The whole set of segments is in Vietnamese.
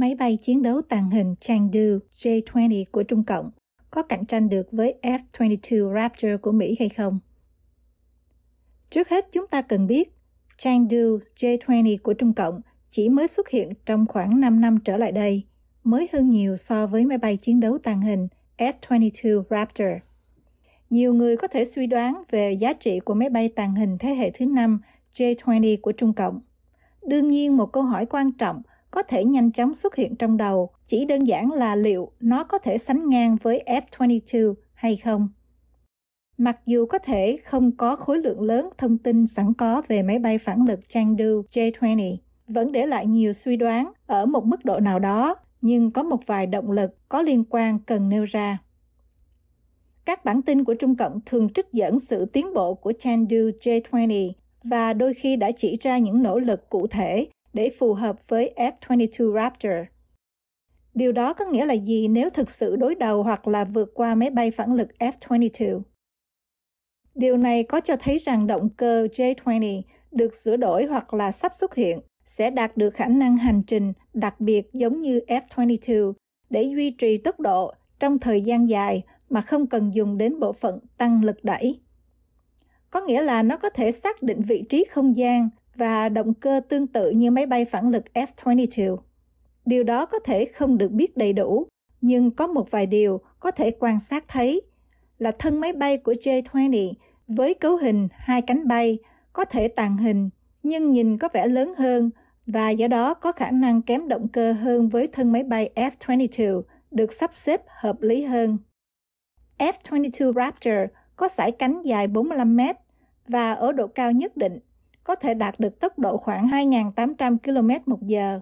máy bay chiến đấu tàng hình Changdu J-20 của Trung Cộng có cạnh tranh được với F-22 Raptor của Mỹ hay không? Trước hết, chúng ta cần biết Changdu J-20 của Trung Cộng chỉ mới xuất hiện trong khoảng 5 năm trở lại đây, mới hơn nhiều so với máy bay chiến đấu tàng hình F-22 Raptor. Nhiều người có thể suy đoán về giá trị của máy bay tàng hình thế hệ thứ 5 J-20 của Trung Cộng. Đương nhiên, một câu hỏi quan trọng có thể nhanh chóng xuất hiện trong đầu, chỉ đơn giản là liệu nó có thể sánh ngang với F-22 hay không. Mặc dù có thể không có khối lượng lớn thông tin sẵn có về máy bay phản lực Changdu J-20, vẫn để lại nhiều suy đoán ở một mức độ nào đó, nhưng có một vài động lực có liên quan cần nêu ra. Các bản tin của Trung Cộng thường trích dẫn sự tiến bộ của Changdu J-20 và đôi khi đã chỉ ra những nỗ lực cụ thể để phù hợp với F-22 Raptor. Điều đó có nghĩa là gì nếu thực sự đối đầu hoặc là vượt qua máy bay phản lực F-22? Điều này có cho thấy rằng động cơ J-20 được sửa đổi hoặc là sắp xuất hiện sẽ đạt được khả năng hành trình đặc biệt giống như F-22 để duy trì tốc độ trong thời gian dài mà không cần dùng đến bộ phận tăng lực đẩy. Có nghĩa là nó có thể xác định vị trí không gian và động cơ tương tự như máy bay phản lực F-22. Điều đó có thể không được biết đầy đủ, nhưng có một vài điều có thể quan sát thấy là thân máy bay của J-20 với cấu hình hai cánh bay có thể tàng hình nhưng nhìn có vẻ lớn hơn và do đó có khả năng kém động cơ hơn với thân máy bay F-22 được sắp xếp hợp lý hơn. F-22 Raptor có sải cánh dài 45 mét và ở độ cao nhất định có thể đạt được tốc độ khoảng 2.800 km một giờ.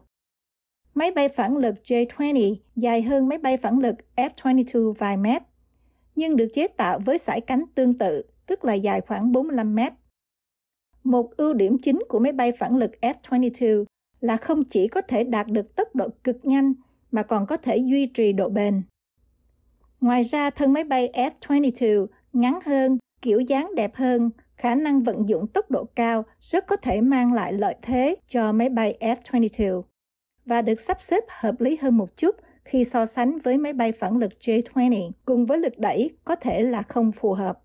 Máy bay phản lực J-20 dài hơn máy bay phản lực F-22 vài mét, nhưng được chế tạo với sải cánh tương tự, tức là dài khoảng 45 mét. Một ưu điểm chính của máy bay phản lực F-22 là không chỉ có thể đạt được tốc độ cực nhanh mà còn có thể duy trì độ bền. Ngoài ra, thân máy bay F-22 ngắn hơn, kiểu dáng đẹp hơn khả năng vận dụng tốc độ cao rất có thể mang lại lợi thế cho máy bay F-22 và được sắp xếp hợp lý hơn một chút khi so sánh với máy bay phản lực J-20 cùng với lực đẩy có thể là không phù hợp.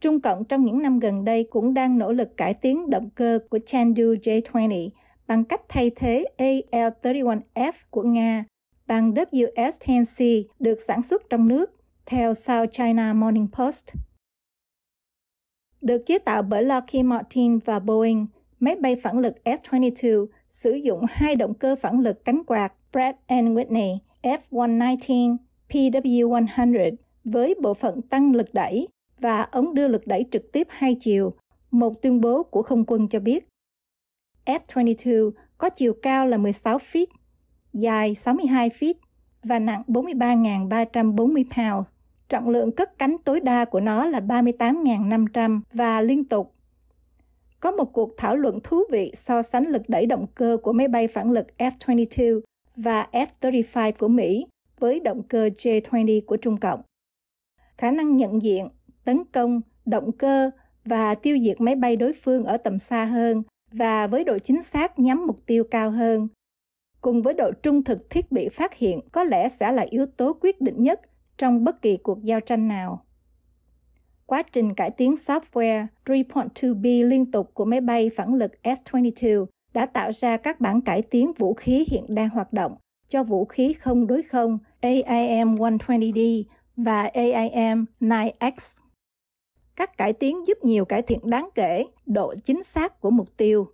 Trung Cộng trong những năm gần đây cũng đang nỗ lực cải tiến động cơ của Chandu J-20 bằng cách thay thế AL-31F của Nga bằng WS-10C được sản xuất trong nước, theo South China Morning Post. Được chế tạo bởi Lockheed Martin và Boeing, máy bay phản lực F-22 sử dụng hai động cơ phản lực cánh quạt Pratt Whitney F-119 PW100 với bộ phận tăng lực đẩy và ống đưa lực đẩy trực tiếp hai chiều, một tuyên bố của không quân cho biết. F-22 có chiều cao là 16 feet, dài 62 feet và nặng 43.340 pound. Trọng lượng cất cánh tối đa của nó là 38.500 và liên tục. Có một cuộc thảo luận thú vị so sánh lực đẩy động cơ của máy bay phản lực F-22 và F-35 của Mỹ với động cơ J-20 của Trung Cộng. Khả năng nhận diện, tấn công, động cơ và tiêu diệt máy bay đối phương ở tầm xa hơn và với độ chính xác nhắm mục tiêu cao hơn. Cùng với độ trung thực thiết bị phát hiện có lẽ sẽ là yếu tố quyết định nhất trong bất kỳ cuộc giao tranh nào. Quá trình cải tiến software 3.2B liên tục của máy bay phản lực F-22 đã tạo ra các bản cải tiến vũ khí hiện đang hoạt động cho vũ khí không đối không AIM-120D và AIM-9X. Các cải tiến giúp nhiều cải thiện đáng kể độ chính xác của mục tiêu.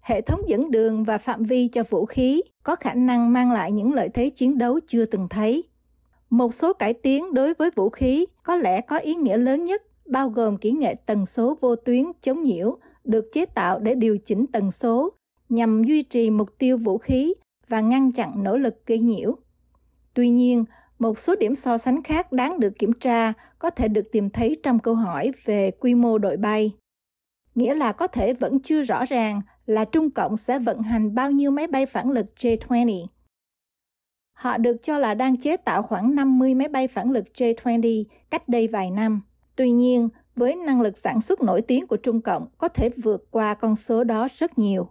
Hệ thống dẫn đường và phạm vi cho vũ khí có khả năng mang lại những lợi thế chiến đấu chưa từng thấy – một số cải tiến đối với vũ khí có lẽ có ý nghĩa lớn nhất, bao gồm kỹ nghệ tần số vô tuyến chống nhiễu được chế tạo để điều chỉnh tần số nhằm duy trì mục tiêu vũ khí và ngăn chặn nỗ lực gây nhiễu. Tuy nhiên, một số điểm so sánh khác đáng được kiểm tra có thể được tìm thấy trong câu hỏi về quy mô đội bay. Nghĩa là có thể vẫn chưa rõ ràng là Trung Cộng sẽ vận hành bao nhiêu máy bay phản lực J-20 Họ được cho là đang chế tạo khoảng 50 máy bay phản lực J-20 cách đây vài năm. Tuy nhiên, với năng lực sản xuất nổi tiếng của Trung Cộng có thể vượt qua con số đó rất nhiều.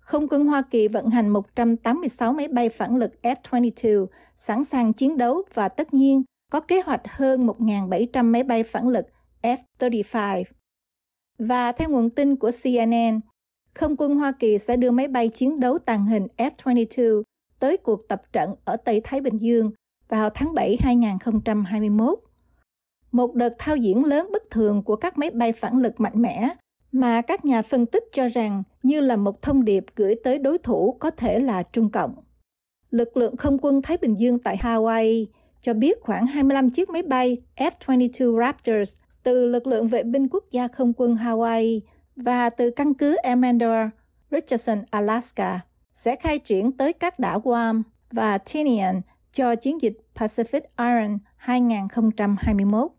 Không quân Hoa Kỳ vận hành 186 máy bay phản lực F-22 sẵn sàng chiến đấu và tất nhiên có kế hoạch hơn 1.700 máy bay phản lực F-35. Và theo nguồn tin của CNN, không quân Hoa Kỳ sẽ đưa máy bay chiến đấu tàng hình F-22 tới cuộc tập trận ở Tây Thái Bình Dương vào tháng 7 2021. Một đợt thao diễn lớn bất thường của các máy bay phản lực mạnh mẽ mà các nhà phân tích cho rằng như là một thông điệp gửi tới đối thủ có thể là Trung Cộng. Lực lượng không quân Thái Bình Dương tại Hawaii cho biết khoảng 25 chiếc máy bay F-22 Raptors từ lực lượng vệ binh quốc gia không quân Hawaii và từ căn cứ Amanda Richardson, Alaska sẽ khai triển tới các đảo Guam và Tinian cho chiến dịch Pacific Iron 2021.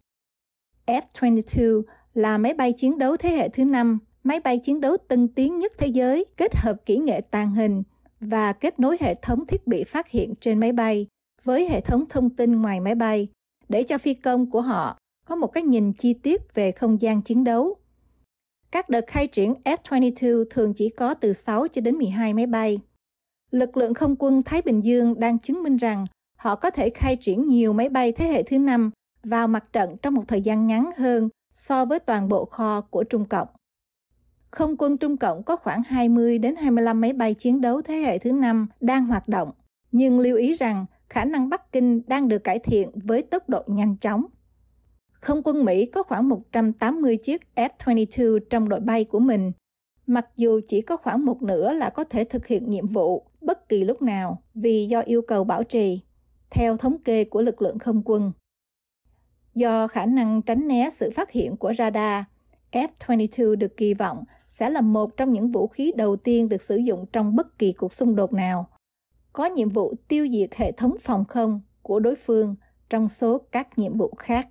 F-22 là máy bay chiến đấu thế hệ thứ năm, máy bay chiến đấu tân tiến nhất thế giới, kết hợp kỹ nghệ tàng hình và kết nối hệ thống thiết bị phát hiện trên máy bay với hệ thống thông tin ngoài máy bay để cho phi công của họ có một cái nhìn chi tiết về không gian chiến đấu. Các đợt khai triển F-22 thường chỉ có từ 6 cho đến 12 máy bay. Lực lượng không quân Thái Bình Dương đang chứng minh rằng họ có thể khai triển nhiều máy bay thế hệ thứ năm vào mặt trận trong một thời gian ngắn hơn so với toàn bộ kho của Trung Cộng. Không quân Trung Cộng có khoảng 20 đến 25 máy bay chiến đấu thế hệ thứ năm đang hoạt động, nhưng lưu ý rằng khả năng Bắc Kinh đang được cải thiện với tốc độ nhanh chóng không quân Mỹ có khoảng 180 chiếc F-22 trong đội bay của mình, mặc dù chỉ có khoảng một nửa là có thể thực hiện nhiệm vụ bất kỳ lúc nào vì do yêu cầu bảo trì, theo thống kê của lực lượng không quân. Do khả năng tránh né sự phát hiện của radar, F-22 được kỳ vọng sẽ là một trong những vũ khí đầu tiên được sử dụng trong bất kỳ cuộc xung đột nào. Có nhiệm vụ tiêu diệt hệ thống phòng không của đối phương trong số các nhiệm vụ khác.